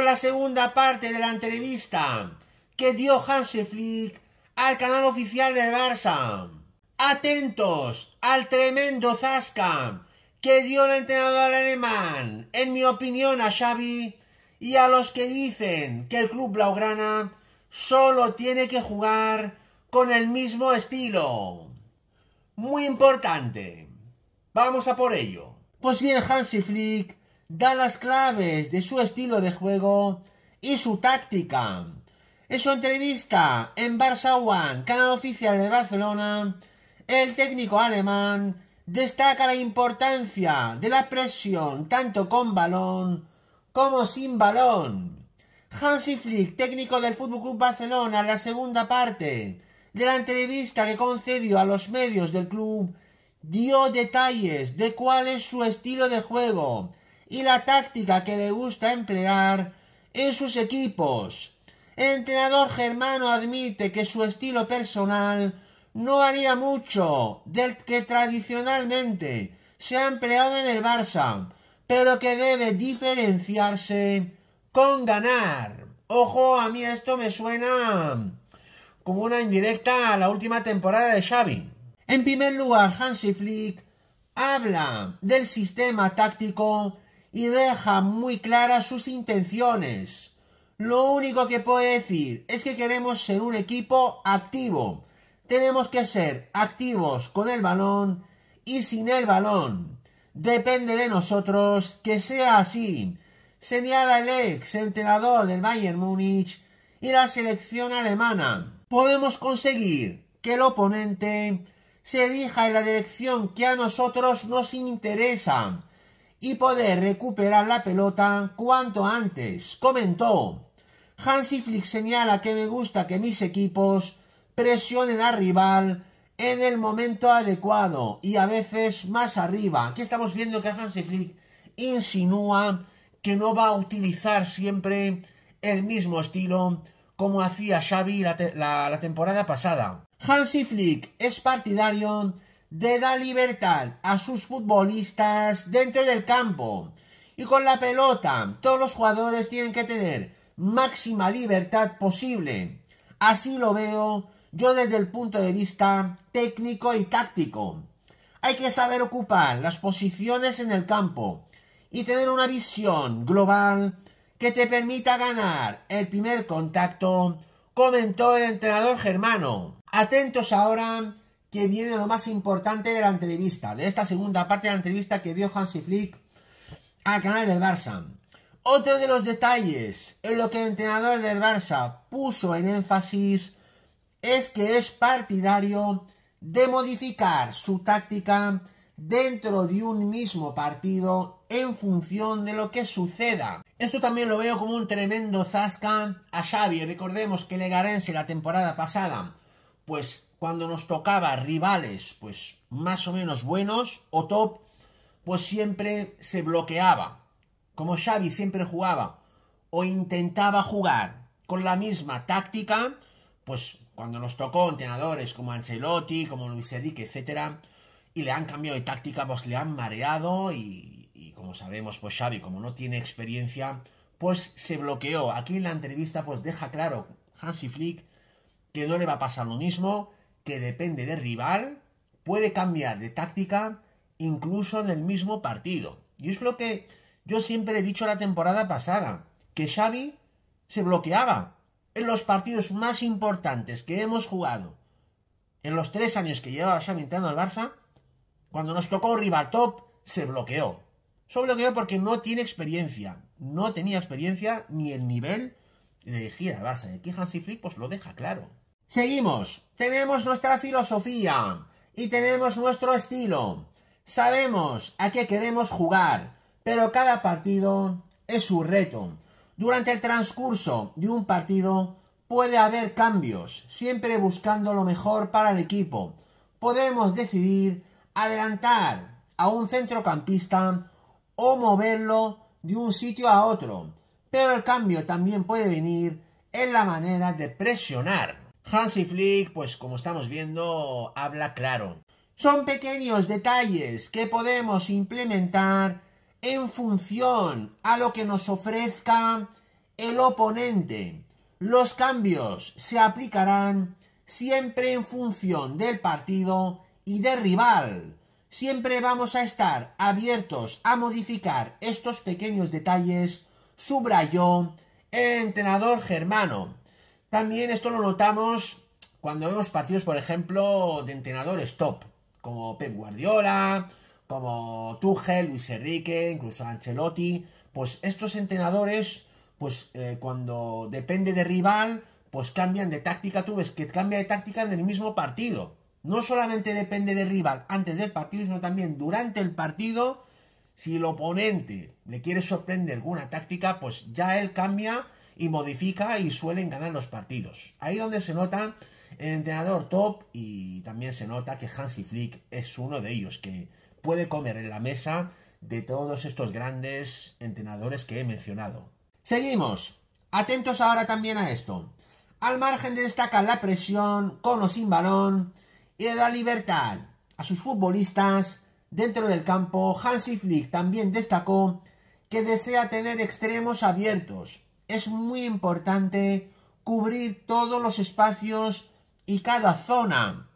la segunda parte de la entrevista que dio Hansi Flick al canal oficial del Barça. Atentos al tremendo Zasca que dio el entrenador alemán, en mi opinión, a Xavi y a los que dicen que el club blaugrana solo tiene que jugar con el mismo estilo. Muy importante. Vamos a por ello. Pues bien, Hansi Flick da las claves de su estilo de juego y su táctica. En su entrevista en Barça One, canal oficial de Barcelona, el técnico alemán destaca la importancia de la presión tanto con balón como sin balón. Hansi Flick, técnico del FC Barcelona, en la segunda parte de la entrevista que concedió a los medios del club, dio detalles de cuál es su estilo de juego y la táctica que le gusta emplear en sus equipos. El entrenador germano admite que su estilo personal no varía mucho del que tradicionalmente se ha empleado en el Barça, pero que debe diferenciarse con ganar. Ojo, a mí esto me suena como una indirecta a la última temporada de Xavi. En primer lugar, Hansi Flick habla del sistema táctico y deja muy claras sus intenciones. Lo único que puede decir es que queremos ser un equipo activo. Tenemos que ser activos con el balón y sin el balón. Depende de nosotros que sea así. Señala el ex entrenador del Bayern Múnich y la selección alemana. Podemos conseguir que el oponente se dirija en la dirección que a nosotros nos interesa y poder recuperar la pelota cuanto antes, comentó. Hansi Flick señala que me gusta que mis equipos presionen al rival en el momento adecuado y a veces más arriba. Aquí estamos viendo que Hansi Flick insinúa que no va a utilizar siempre el mismo estilo como hacía Xavi la, la temporada pasada. Hansi Flick es partidario de dar libertad a sus futbolistas dentro del campo. Y con la pelota, todos los jugadores tienen que tener máxima libertad posible. Así lo veo yo desde el punto de vista técnico y táctico. Hay que saber ocupar las posiciones en el campo y tener una visión global que te permita ganar el primer contacto, comentó el entrenador germano. Atentos ahora que viene lo más importante de la entrevista, de esta segunda parte de la entrevista que dio Hansi Flick al canal del Barça. Otro de los detalles en lo que el entrenador del Barça puso en énfasis es que es partidario de modificar su táctica dentro de un mismo partido en función de lo que suceda. Esto también lo veo como un tremendo zasca a Xavi. Recordemos que Legarense la temporada pasada pues cuando nos tocaba rivales pues más o menos buenos o top, pues siempre se bloqueaba. Como Xavi siempre jugaba o intentaba jugar con la misma táctica, pues cuando nos tocó entrenadores como Ancelotti, como Luis Enrique, etcétera, y le han cambiado de táctica, pues le han mareado y, y como sabemos, pues Xavi, como no tiene experiencia, pues se bloqueó. Aquí en la entrevista pues deja claro Hansi Flick que no le va a pasar lo mismo, que depende del rival puede cambiar de táctica incluso en el mismo partido. Y es lo que yo siempre he dicho la temporada pasada, que Xavi se bloqueaba en los partidos más importantes que hemos jugado. En los tres años que llevaba Xavi entrando al Barça, cuando nos tocó un rival top, se bloqueó. Se bloqueó porque no tiene experiencia. No tenía experiencia ni el nivel de gira al Barça. Y aquí Hansi Flick pues lo deja claro. Seguimos. Tenemos nuestra filosofía y tenemos nuestro estilo. Sabemos a qué queremos jugar, pero cada partido es su reto. Durante el transcurso de un partido puede haber cambios, siempre buscando lo mejor para el equipo. Podemos decidir adelantar a un centrocampista o moverlo de un sitio a otro, pero el cambio también puede venir en la manera de presionar. Hansi Flick, pues como estamos viendo, habla claro. Son pequeños detalles que podemos implementar en función a lo que nos ofrezca el oponente. Los cambios se aplicarán siempre en función del partido y del rival. Siempre vamos a estar abiertos a modificar estos pequeños detalles, subrayó el entrenador germano. También esto lo notamos cuando vemos partidos, por ejemplo, de entrenadores top, como Pep Guardiola, como Tuchel, Luis Enrique, incluso Ancelotti. Pues estos entrenadores, pues eh, cuando depende de rival, pues cambian de táctica. Tú ves que cambia de táctica en el mismo partido. No solamente depende de rival antes del partido, sino también durante el partido. Si el oponente le quiere sorprender alguna táctica, pues ya él cambia y modifica y suelen ganar los partidos. Ahí donde se nota el entrenador top y también se nota que Hansi Flick es uno de ellos, que puede comer en la mesa de todos estos grandes entrenadores que he mencionado. Seguimos. Atentos ahora también a esto. Al margen de destacar la presión con o sin balón y de libertad a sus futbolistas dentro del campo, Hansi Flick también destacó que desea tener extremos abiertos es muy importante cubrir todos los espacios y cada zona.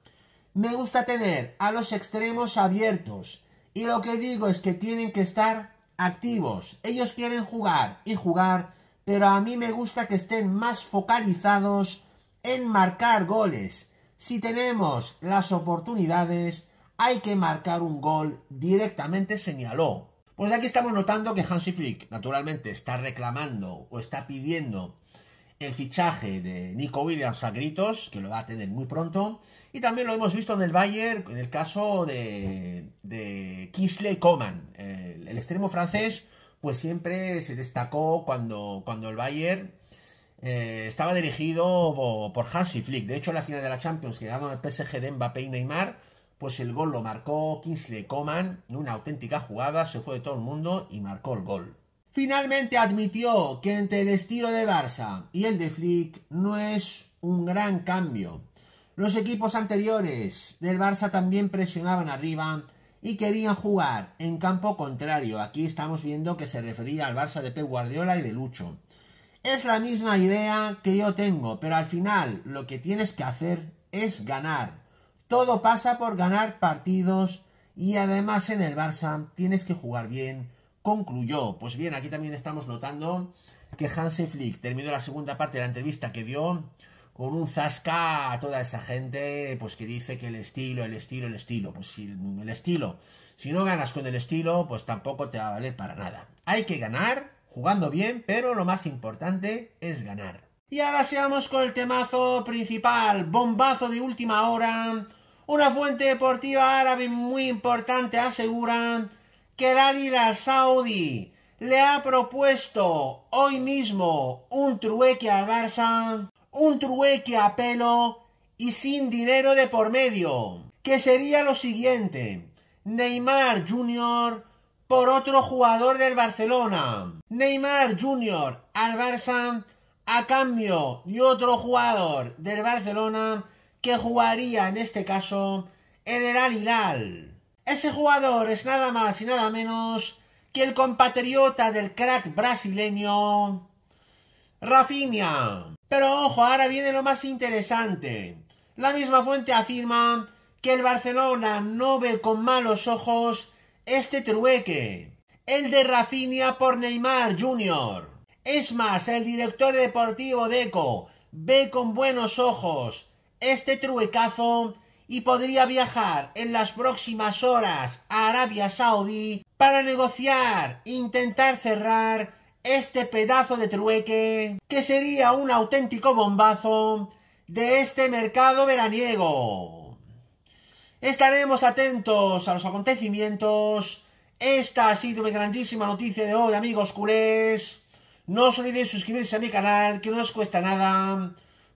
Me gusta tener a los extremos abiertos y lo que digo es que tienen que estar activos. Ellos quieren jugar y jugar, pero a mí me gusta que estén más focalizados en marcar goles. Si tenemos las oportunidades, hay que marcar un gol directamente, señaló. Pues aquí estamos notando que Hansi Flick, naturalmente, está reclamando o está pidiendo el fichaje de Nico Williams a gritos, que lo va a tener muy pronto. Y también lo hemos visto en el Bayern, en el caso de, de Kisley Coman, el, extremo francés, pues siempre se destacó cuando, cuando el Bayern eh, estaba dirigido por Hansi Flick. De hecho, en la final de la Champions que ganaron el PSG de Mbappé y Neymar, pues el gol lo marcó Kingsley Coman, una auténtica jugada, se fue de todo el mundo y marcó el gol. Finalmente admitió que entre el estilo de Barça y el de Flick no es un gran cambio. Los equipos anteriores del Barça también presionaban arriba y querían jugar en campo contrario. Aquí estamos viendo que se refería al Barça de Pep Guardiola y de Lucho. Es la misma idea que yo tengo, pero al final lo que tienes que hacer es ganar todo pasa por ganar partidos y además en el Barça tienes que jugar bien. Concluyó. Pues bien, aquí también estamos notando que Hansi Flick terminó la segunda parte de la entrevista que dio con un zasca a toda esa gente, pues que dice que el estilo, el estilo, el estilo, pues si el estilo, si no ganas con el estilo, pues tampoco te va a valer para nada. Hay que ganar jugando bien, pero lo más importante es ganar. Y ahora seamos con el temazo principal, bombazo de última hora, una fuente deportiva árabe muy importante asegura que el Al Saudi le ha propuesto hoy mismo un trueque al Barça, un trueque a pelo y sin dinero de por medio, que sería lo siguiente, Neymar Jr. por otro jugador del Barcelona, Neymar Jr. al Barça a cambio de otro jugador del Barcelona que jugaría en este caso en el Al Hilal. Ese jugador es nada más y nada menos que el compatriota del crack brasileño Rafinha. Pero ojo, ahora viene lo más interesante. La misma fuente afirma que el Barcelona no ve con malos ojos este trueque, el de Rafinha por Neymar Jr. Es más, el director deportivo Deco ve con buenos ojos este truecazo y podría viajar en las próximas horas a Arabia Saudí para negociar, intentar cerrar este pedazo de trueque que sería un auténtico bombazo de este mercado veraniego. Estaremos atentos a los acontecimientos. Esta ha sido mi grandísima noticia de hoy, amigos culés. No os olvidéis suscribirse a mi canal, que no os cuesta nada